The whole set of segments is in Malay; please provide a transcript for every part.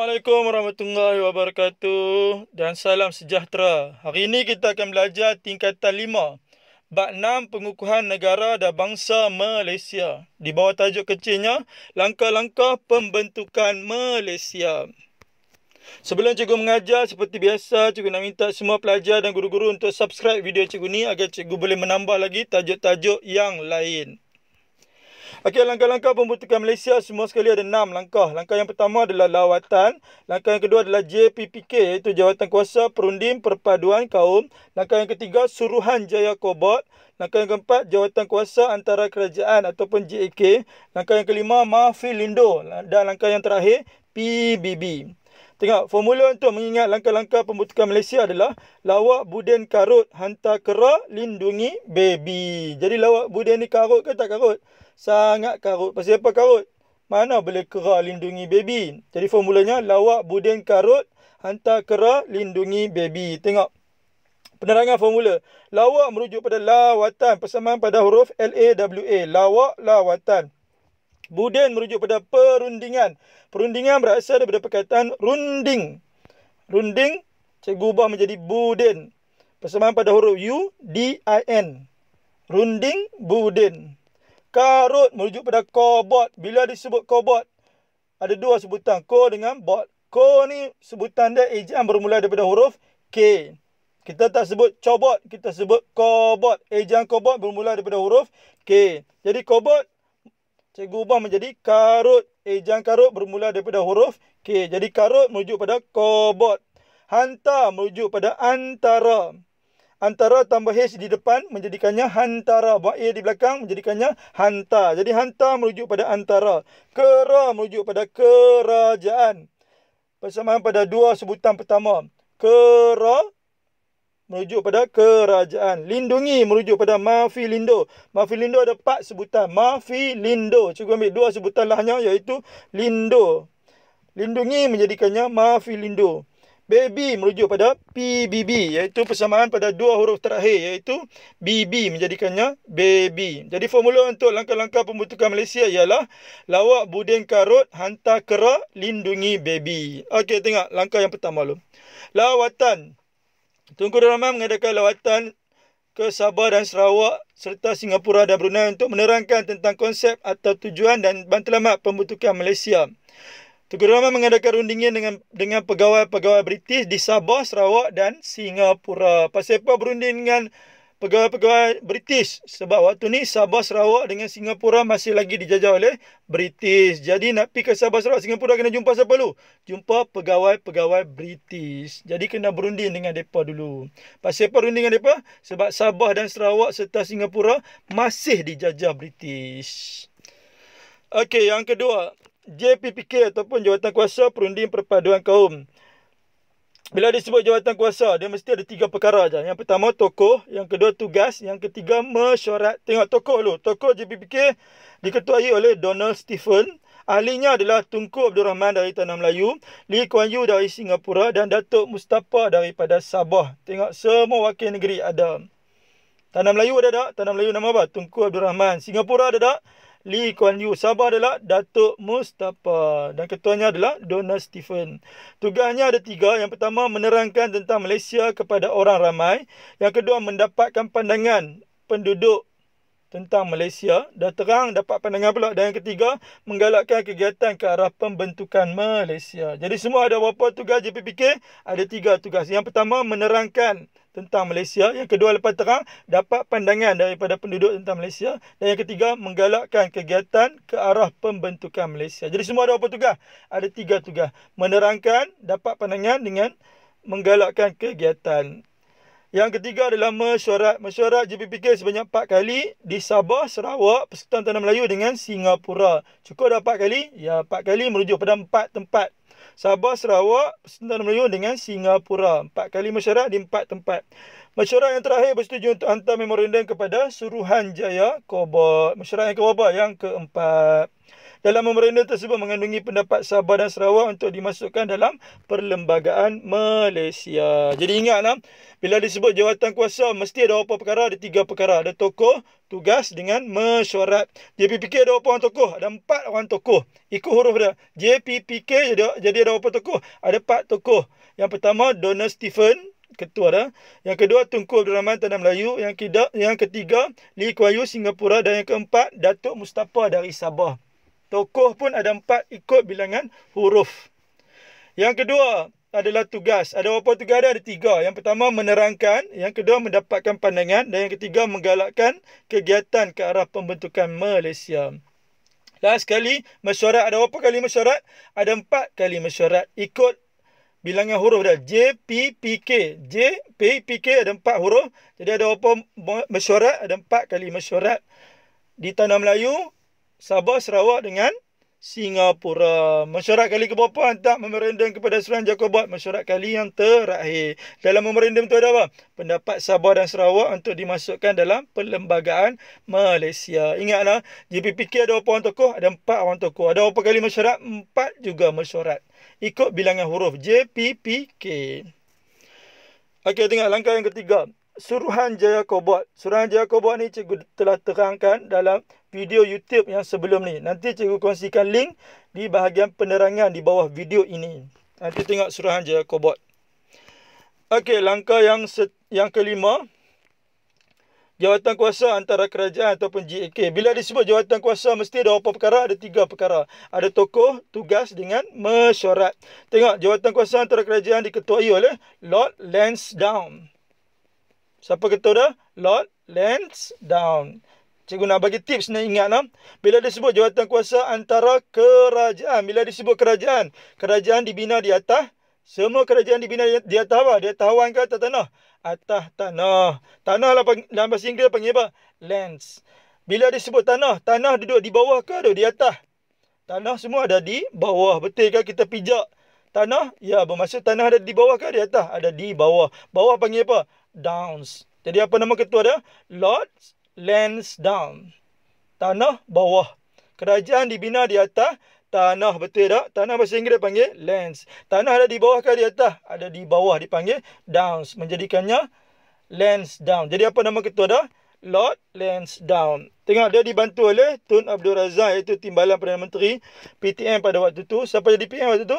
Assalamualaikum warahmatullahi wabarakatuh dan salam sejahtera. Hari ini kita akan belajar tingkatan 5, bab 6 pengukuhan negara dan bangsa Malaysia. Di bawah tajuk kecilnya, langkah-langkah pembentukan Malaysia. Sebelum cikgu mengajar, seperti biasa, cikgu nak minta semua pelajar dan guru-guru untuk subscribe video cikgu ni agar cikgu boleh menambah lagi tajuk-tajuk yang lain. Okey, langkah-langkah pembentukan Malaysia semua sekali ada enam langkah. Langkah yang pertama adalah lawatan. Langkah yang kedua adalah JPPK iaitu Jawatan Kuasa Perunding Perpaduan Kaum. Langkah yang ketiga Suruhan Jaya Kobot. Langkah yang keempat Jawatan Kuasa Antara Kerajaan ataupun JAK. Langkah yang kelima Mahfi Lindo. Dan langkah yang terakhir PBB. Tengok, formula untuk mengingat langkah-langkah pembentukan Malaysia adalah lawak buden karut hantar kera lindungi baby. Jadi lawak buden ni karut ke tak karut? Sangat karut. Pasal apa karut? Mana boleh kera lindungi baby? Jadi formulanya, lawak budin karut, hantar kera lindungi baby. Tengok. Penerangan formula. Lawak merujuk pada lawatan. Persamaan pada huruf L-A-W-A. Lawak, lawatan. Budin merujuk pada perundingan. Perundingan berasal daripada perkataan runding. Runding, cikgu ubah menjadi budin. Persamaan pada huruf U, D, I, N. Runding, budin. Karut merujuk pada kobot. Bila disebut kobot, ada dua sebutan. Ko dengan bot. Ko ni sebutan dia ejaan bermula daripada huruf K. Kita tak sebut cobot, kita sebut kobot. Ejaan kobot bermula daripada huruf K. Jadi kobot, cikgu ubah menjadi karut. Ejaan karut bermula daripada huruf K. Jadi karut merujuk pada kobot. Hantar merujuk pada antara. Antara antara tambah H di depan menjadikannya hantara. Buang A di belakang menjadikannya hanta. Jadi hanta merujuk pada antara. Kera merujuk pada kerajaan. Persamaan pada dua sebutan pertama. Kera merujuk pada kerajaan. Lindungi merujuk pada mafi lindo. Mafi lindo ada empat sebutan. Mafi lindo. Cukup ambil dua sebutan lahnya iaitu lindo. Lindungi menjadikannya mafi lindo. BB merujuk pada PBB iaitu persamaan pada dua huruf terakhir iaitu BB menjadikannya BB. Jadi formula untuk langkah-langkah pembentukan Malaysia ialah lawak buding karut hantar kera lindungi baby. Okey tengok langkah yang pertama dulu. Lawatan. tunggu Darman mengadakan lawatan ke Sabah dan Sarawak serta Singapura dan Brunei untuk menerangkan tentang konsep atau tujuan dan bantalamat pembentukan Malaysia. Tengku Rahman mengadakan rundingan dengan dengan pegawai-pegawai British di Sabah, Sarawak dan Singapura. Pasal apa berunding dengan pegawai-pegawai British? Sebab waktu ni Sabah, Sarawak dengan Singapura masih lagi dijajah oleh British. Jadi nak pergi ke Sabah, Sarawak, Singapura kena jumpa siapa dulu? Jumpa pegawai-pegawai British. Jadi kena berunding dengan mereka dulu. Pasal apa berunding dengan mereka? Sebab Sabah dan Sarawak serta Singapura masih dijajah British. Okey, yang kedua. JPPK ataupun Jawatan Kuasa Perunding Perpaduan Kaum. Bila disebut jawatan kuasa, dia mesti ada tiga perkara saja. Yang pertama, tokoh. Yang kedua, tugas. Yang ketiga, mesyuarat. Tengok tokoh dulu. Tokoh JPPK diketuai oleh Donald Stephen. Ahlinya adalah Tunku Abdul Rahman dari Tanah Melayu, Lee Kuan Yew dari Singapura dan Datuk Mustafa daripada Sabah. Tengok semua wakil negeri ada. Tanah Melayu ada tak? Tanah Melayu nama apa? Tunku Abdul Rahman. Singapura ada tak? Lee Kuan Yew. Sabah adalah Datuk Mustafa dan ketuanya adalah Dona Stephen. Tugasnya ada tiga. Yang pertama menerangkan tentang Malaysia kepada orang ramai. Yang kedua mendapatkan pandangan penduduk tentang Malaysia. Dah terang dapat pandangan pula. Dan yang ketiga menggalakkan kegiatan ke arah pembentukan Malaysia. Jadi semua ada berapa tugas JPPK? Ada tiga tugas. Yang pertama menerangkan tentang Malaysia. Yang kedua lepas terang dapat pandangan daripada penduduk tentang Malaysia. Dan yang ketiga menggalakkan kegiatan ke arah pembentukan Malaysia. Jadi semua ada apa tugas? Ada tiga tugas. Menerangkan, dapat pandangan dengan menggalakkan kegiatan. Yang ketiga adalah mesyuarat. Mesyuarat JPPK sebanyak empat kali di Sabah, Sarawak, Persekutuan Tanah Melayu dengan Singapura. Cukup dah empat kali? Ya, empat kali merujuk pada empat tempat Sabah, Sarawak, Sentara Melayu dengan Singapura. Empat kali mesyuarat di empat tempat. Mesyuarat yang terakhir bersetuju untuk hantar memorandum kepada Suruhanjaya Kobot. Mesyuarat yang ke yang keempat dalam memerintah tersebut mengandungi pendapat Sabah dan Sarawak untuk dimasukkan dalam perlembagaan Malaysia. Jadi ingatlah, bila disebut jawatan kuasa, mesti ada apa perkara? Ada tiga perkara. Ada tokoh, tugas dengan mesyuarat. JPPK ada berapa orang tokoh? Ada empat orang tokoh. Ikut huruf dia. JPPK jadi, jadi ada berapa tokoh? Ada empat tokoh. Yang pertama, Donald Stephen, ketua dah. Yang kedua, Tunku Abdul Rahman, Tanah Melayu. Yang, kedua, yang ketiga, Lee Kuan Singapura. Dan yang keempat, Datuk Mustafa dari Sabah. Tokoh pun ada empat ikut bilangan huruf. Yang kedua adalah tugas. Ada apa tugas ada? Ada tiga. Yang pertama menerangkan. Yang kedua mendapatkan pandangan. Dan yang ketiga menggalakkan kegiatan ke arah pembentukan Malaysia. Last sekali mesyuarat. Ada apa kali mesyuarat? Ada empat kali mesyuarat ikut bilangan huruf dah. J, P, P, K. J, P, P, K ada empat huruf. Jadi ada apa mesyuarat? Ada empat kali mesyuarat. Di Tanah Melayu, Sabah, Sarawak dengan Singapura. Mesyuarat kali ke berapa hantar memerendam kepada Seruan Jacobat Mesyuarat kali yang terakhir. Dalam memerendam itu ada apa? Pendapat Sabah dan Sarawak untuk dimasukkan dalam perlembagaan Malaysia. Ingatlah, JPPK ada berapa orang tokoh? Ada empat orang tokoh. Ada berapa kali mesyuarat? Empat juga mesyuarat. Ikut bilangan huruf JPPK. Okey, tengok langkah yang ketiga suruhan Jaya Kobot. Suruhan Jaya Kobot ni cikgu telah terangkan dalam video YouTube yang sebelum ni. Nanti cikgu kongsikan link di bahagian penerangan di bawah video ini. Nanti tengok suruhan Jaya Kobot. Okey, langkah yang yang kelima. Jawatan kuasa antara kerajaan ataupun GAK. Bila disebut jawatan kuasa, mesti ada apa perkara? Ada tiga perkara. Ada tokoh, tugas dengan mesyuarat. Tengok, jawatan kuasa antara kerajaan diketuai oleh Lord Lansdowne. Siapa kata dah? Lord down. Cikgu nak bagi tips nak ingat lah. Bila disebut jawatan kuasa antara kerajaan. Bila disebut kerajaan. Kerajaan dibina di atas. Semua kerajaan dibina di atas apa? Di atas awan ke atas tanah? Atas tanah. Tanah lah dalam bahasa Inggeris panggil apa? Lands. Bila disebut tanah, tanah duduk di bawah ke duduk di atas? Tanah semua ada di bawah. Betul ke kita pijak tanah? Ya, bermaksud tanah ada di bawah ke di atas? Ada di bawah. Bawah panggil apa? Downs. Jadi apa nama ketua dia? Lord Lansdown. Tanah bawah. Kerajaan dibina di atas tanah betul tak? Tanah bahasa Inggeris panggil lands. Tanah ada di bawah ke di atas? Ada di bawah dipanggil downs. Menjadikannya lands down. Jadi apa nama ketua dah? Lord Lands Down. Tengok dia dibantu oleh Tun Abdul Razak iaitu Timbalan Perdana Menteri PTM pada waktu tu. Siapa jadi PM waktu tu?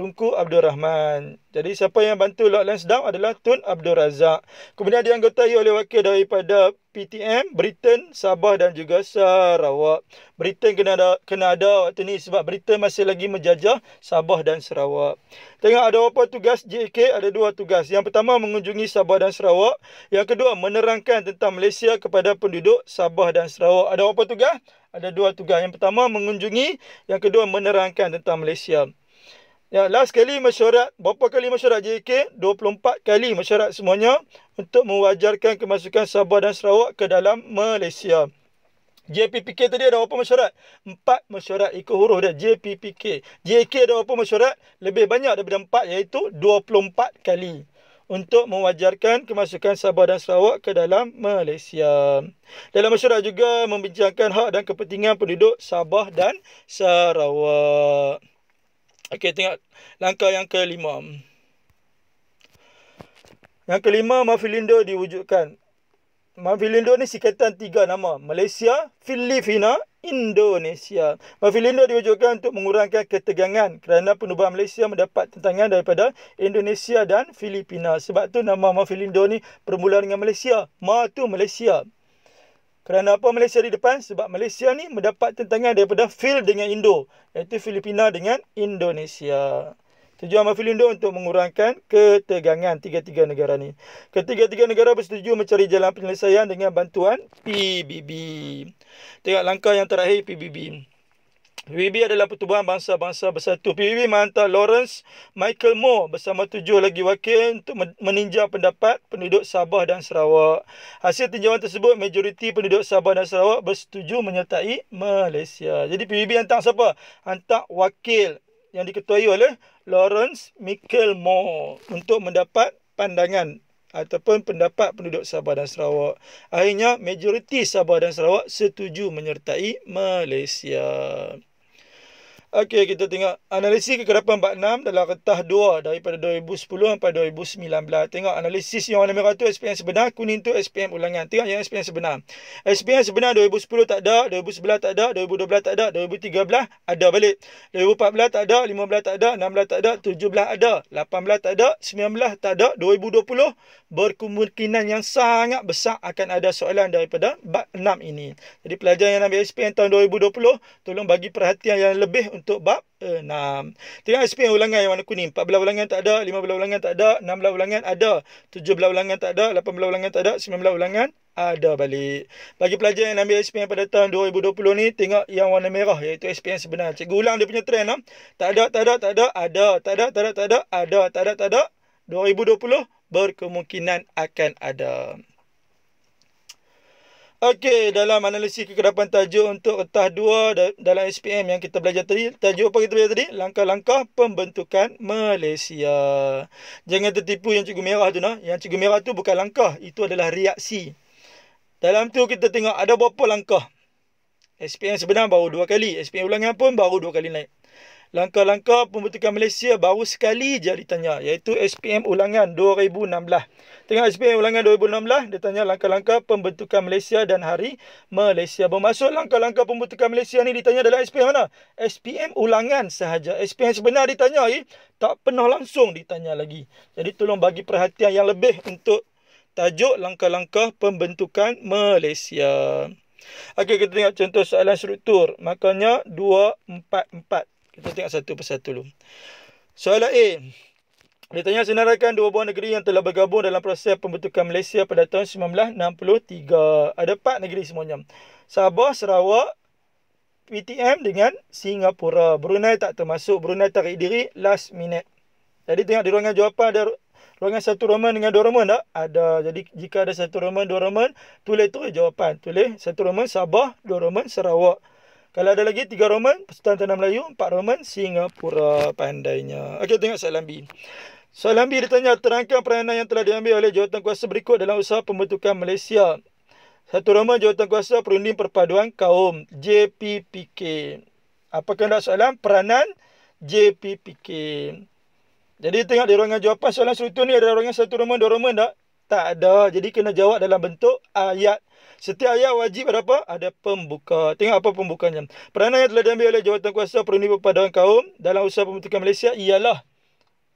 Tunku Abdul Rahman. Jadi siapa yang bantu Lord Lansdowne adalah Tun Abdul Razak. Kemudian dianggotai oleh wakil daripada PTM, Britain, Sabah dan juga Sarawak. Britain kena ada, kena ada waktu ni sebab Britain masih lagi menjajah Sabah dan Sarawak. Tengok ada apa tugas JK Ada dua tugas. Yang pertama mengunjungi Sabah dan Sarawak. Yang kedua menerangkan tentang Malaysia kepada penduduk Sabah dan Sarawak. Ada apa tugas? Ada dua tugas. Yang pertama mengunjungi. Yang kedua menerangkan tentang Malaysia. Ya, last kali mesyuarat, berapa kali mesyuarat JK? 24 kali mesyuarat semuanya untuk mewajarkan kemasukan Sabah dan Sarawak ke dalam Malaysia. JPPK tadi ada berapa mesyuarat? Empat mesyuarat ikut huruf dia JPPK. JK ada berapa mesyuarat? Lebih banyak daripada empat iaitu 24 kali untuk mewajarkan kemasukan Sabah dan Sarawak ke dalam Malaysia. Dalam mesyuarat juga membincangkan hak dan kepentingan penduduk Sabah dan Sarawak. Okey, tengok langkah yang kelima. Yang kelima, Mafilindo diwujudkan. Mafilindo ni sikatan tiga nama. Malaysia, Filipina, Indonesia. Mafilindo diwujudkan untuk mengurangkan ketegangan kerana penubuhan Malaysia mendapat tentangan daripada Indonesia dan Filipina. Sebab tu nama Mafilindo ni bermula dengan Malaysia. Ma tu Malaysia. Kerana apa Malaysia di depan? Sebab Malaysia ni mendapat tentangan daripada Phil dengan Indo. Iaitu Filipina dengan Indonesia. Tujuan Mahfil Indo untuk mengurangkan ketegangan tiga-tiga negara ni. Ketiga-tiga negara bersetuju mencari jalan penyelesaian dengan bantuan PBB. Tengok langkah yang terakhir PBB. PBB adalah pertubuhan bangsa-bangsa bersatu. PBB menghantar Lawrence Michael Moore bersama tujuh lagi wakil untuk meninjau pendapat penduduk Sabah dan Sarawak. Hasil tinjauan tersebut, majoriti penduduk Sabah dan Sarawak bersetuju menyertai Malaysia. Jadi PBB hantar siapa? Hantar wakil yang diketuai oleh Lawrence Michael Moore untuk mendapat pandangan ataupun pendapat penduduk Sabah dan Sarawak. Akhirnya majoriti Sabah dan Sarawak setuju menyertai Malaysia. Okey, kita tengok analisis kegerapan 46 dalam retah 2 daripada 2010 sampai 2019. Tengok analisis yang warna merah tu SPM sebenar, kuning tu SPM ulangan. Tengok yang SPM sebenar. SPM sebenar 2010 tak ada, 2011 tak ada, 2012 tak ada, 2013 ada balik. 2014 tak ada, 15 tak ada, 16 tak ada, 17 ada, 18 tak ada, 19 tak ada, 2020 berkemungkinan yang sangat besar akan ada soalan daripada bab 6 ini. Jadi pelajar yang ambil SPM tahun 2020, tolong bagi perhatian yang lebih untuk bab eh, enam. Tengok SP yang ulangan yang warna kuning. 14 ulangan tak ada, 15 ulangan tak ada, 16 ulangan ada, 17 ulangan tak ada, 18 ulangan tak ada, 19 ulangan ada balik. Bagi pelajar yang ambil SP pada tahun 2020 ni, tengok yang warna merah iaitu SP yang sebenar. Cikgu ulang dia punya trend. Ha? Tak ada, tak ada, tak ada, ada. Tak ada, tak ada, tak ada, ada. Tak ada, tak ada. 2020 berkemungkinan akan ada. Okey, dalam analisis kekedapan tajuk untuk retah 2 dalam SPM yang kita belajar tadi, tajuk apa kita belajar tadi? Langkah-langkah pembentukan Malaysia. Jangan tertipu yang cikgu merah tu nah. Yang cikgu merah tu bukan langkah, itu adalah reaksi. Dalam tu kita tengok ada berapa langkah. SPM sebenarnya baru 2 kali, SPM ulangan pun baru 2 kali naik. Langkah-langkah pembentukan Malaysia baru sekali je ditanya iaitu SPM ulangan 2016. Tengah SPM ulangan 2016 dia tanya langkah-langkah pembentukan Malaysia dan hari Malaysia. Bermaksud langkah-langkah pembentukan Malaysia ni ditanya dalam SPM mana? SPM ulangan sahaja. SPM sebenar ditanya eh? tak pernah langsung ditanya lagi. Jadi tolong bagi perhatian yang lebih untuk tajuk langkah-langkah pembentukan Malaysia. Okey kita tengok contoh soalan struktur. Makanya 244. Kita tengok satu persatu dulu. Soalan A. Dia tanya senaraikan dua buah negeri yang telah bergabung dalam proses pembentukan Malaysia pada tahun 1963. Ada empat negeri semuanya. Sabah, Sarawak, PTM dengan Singapura. Brunei tak termasuk. Brunei tarik diri last minute. Jadi tengok di ruangan jawapan ada ruangan satu Roman dengan dua Roman tak? Ada. Jadi jika ada satu Roman, dua Roman, tulis tu jawapan. Tulis satu Roman Sabah, dua Roman Sarawak. Kalau ada lagi tiga Roman, Persatuan Tanah Melayu, empat Roman, Singapura pandainya. Okey, tengok soalan B. Soalan B ditanya, terangkan peranan yang telah diambil oleh jawatan kuasa berikut dalam usaha pembentukan Malaysia. Satu Roman jawatan kuasa perunding perpaduan kaum JPPK. Apakah anda soalan peranan JPPK? Jadi tengok di ruangan jawapan soalan seluruh ni ada ruangan satu Roman, dua Roman tak? Tak ada. Jadi kena jawab dalam bentuk ayat. Setiap ayat wajib ada apa? Ada pembuka. Tengok apa pembukanya. Peranan yang telah diambil oleh jawatan kuasa perundi perpaduan kaum dalam usaha pembentukan Malaysia ialah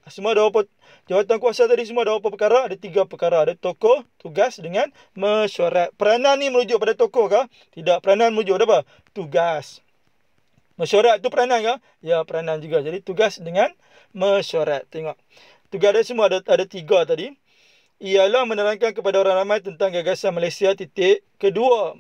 semua ada apa? Jawatan kuasa tadi semua ada apa perkara? Ada tiga perkara. Ada tokoh, tugas dengan mesyuarat. Peranan ni merujuk pada tokoh ke? Tidak. Peranan merujuk pada apa? Tugas. Mesyuarat tu peranan ke? Ya, peranan juga. Jadi tugas dengan mesyuarat. Tengok. Tugas ada semua ada ada tiga tadi ialah menerangkan kepada orang ramai tentang gagasan Malaysia titik kedua.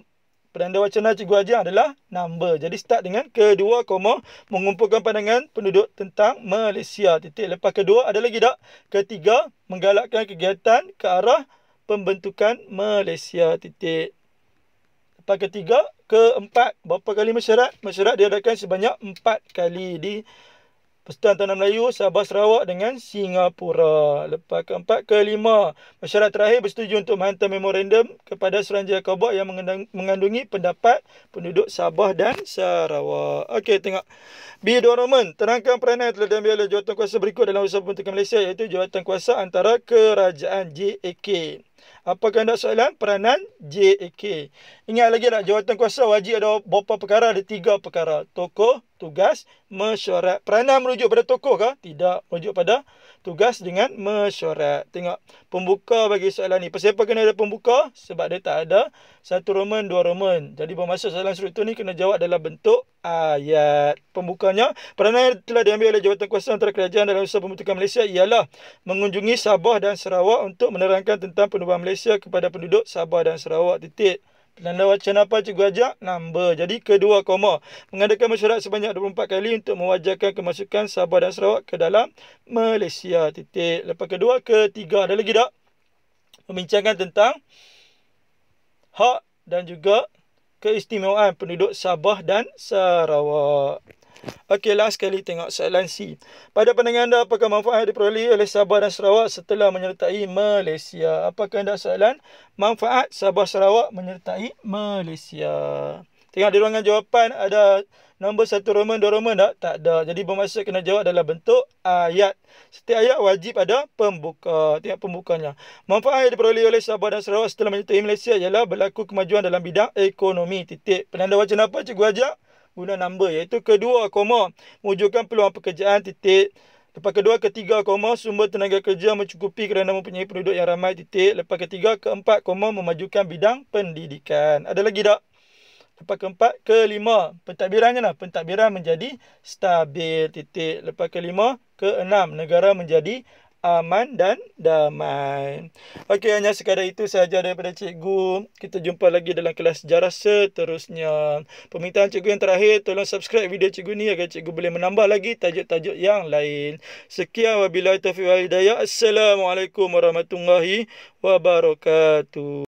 Penanda wacana Cikgu Ajar adalah number. Jadi start dengan kedua koma mengumpulkan pandangan penduduk tentang Malaysia titik. Lepas kedua ada lagi tak? Ketiga menggalakkan kegiatan ke arah pembentukan Malaysia titik. Lepas ketiga keempat berapa kali mesyarat? Mesyarat diadakan sebanyak empat kali di Persatuan Tanah Melayu, Sabah Sarawak dengan Singapura. Lepas keempat kelima masyarakat terakhir bersetuju untuk menghantar memorandum kepada Suranjaya Kobok yang mengandungi pendapat penduduk Sabah dan Sarawak. Okey, tengok. B. Dorman, terangkan peranan yang telah diambil oleh jawatan kuasa berikut dalam usaha pembentukan Malaysia iaitu jawatan kuasa antara kerajaan JAK apa ganda soalan peranan JAK. Ingat lagi tak jawatan kuasa wajib ada beberapa perkara ada tiga perkara. Tokoh, tugas, mesyuarat. Peranan merujuk pada tokoh ke? Tidak, merujuk pada tugas dengan mesyuarat. Tengok pembuka bagi soalan ni. Siapa kena ada pembuka? Sebab dia tak ada satu roman, dua roman. Jadi bermaksud soalan surat tu ni kena jawab dalam bentuk ayat. Pembukanya, peranan yang telah diambil oleh jawatan kuasa antara kerajaan dalam usaha pembentukan Malaysia ialah mengunjungi Sabah dan Sarawak untuk menerangkan tentang penubuhan Malaysia Malaysia kepada penduduk Sabah dan Sarawak titik. penanda wacana apa cikgu ajak? Number. Jadi kedua koma. Mengadakan mesyuarat sebanyak 24 kali untuk mewajarkan kemasukan Sabah dan Sarawak ke dalam Malaysia titik. Lepas kedua, ketiga. Ada lagi tak? Membincangkan tentang hak dan juga keistimewaan penduduk Sabah dan Sarawak. Okey, last sekali tengok soalan C. Pada pandangan anda, apakah manfaat yang diperoleh oleh Sabah dan Sarawak setelah menyertai Malaysia? Apakah anda soalan? Manfaat Sabah Sarawak menyertai Malaysia. Tengok di ruangan jawapan, ada nombor satu Roman, dua Roman tak? Tak ada. Jadi bermaksud kena jawab dalam bentuk ayat. Setiap ayat wajib ada pembuka. Tengok pembukanya. Manfaat yang diperoleh oleh Sabah dan Sarawak setelah menyertai Malaysia ialah berlaku kemajuan dalam bidang ekonomi. Titik. Penanda wajan apa cikgu ajak? guna number iaitu kedua koma mewujudkan peluang pekerjaan titik lepas kedua ketiga koma sumber tenaga kerja mencukupi kerana mempunyai penduduk yang ramai titik lepas ketiga keempat koma memajukan bidang pendidikan ada lagi tak lepas keempat kelima pentadbirannya lah pentadbiran menjadi stabil titik lepas kelima keenam negara menjadi aman dan damai. Okey, hanya sekadar itu sahaja daripada cikgu. Kita jumpa lagi dalam kelas sejarah seterusnya. Permintaan cikgu yang terakhir, tolong subscribe video cikgu ni agar cikgu boleh menambah lagi tajuk-tajuk yang lain. Sekian wabila taufiq wal hidayah. Assalamualaikum warahmatullahi wabarakatuh.